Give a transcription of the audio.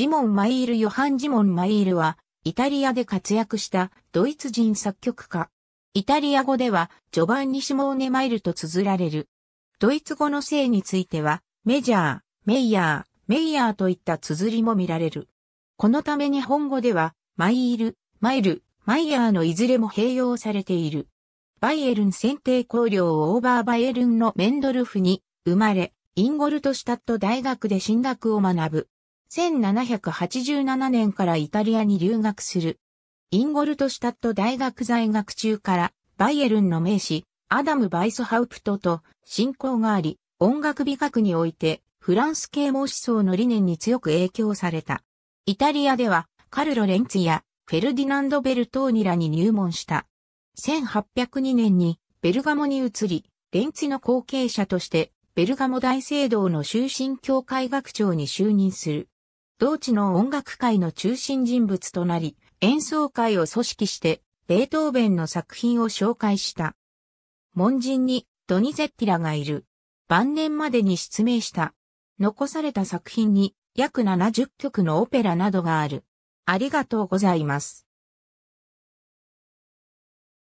ジモン・マイール・ヨハン・ジモン・マイールは、イタリアで活躍したドイツ人作曲家。イタリア語では、ジョバンニ・シモーネ・マイルと綴られる。ドイツ語の姓については、メジャー、メイヤー、メイヤーといった綴りも見られる。このため日本語では、マイール、マイル、マイヤーのいずれも併用されている。バイエルン選定校をオーバーバイエルンのメンドルフに生まれ、インゴルトシュタット大学で進学を学ぶ。1787年からイタリアに留学する。インゴルトシュタット大学在学中からバイエルンの名士アダム・バイスハウプトと信仰があり、音楽美学においてフランス啓蒙思想の理念に強く影響された。イタリアではカルロ・レンツやフェルディナンド・ベルトーニラに入門した。1802年にベルガモに移り、レンツの後継者としてベルガモ大聖堂の終身教会学長に就任する。同地の音楽界の中心人物となり、演奏会を組織して、ベートーベンの作品を紹介した。門人にドニゼッティラがいる。晩年までに失明した。残された作品に約70曲のオペラなどがある。ありがとうございます。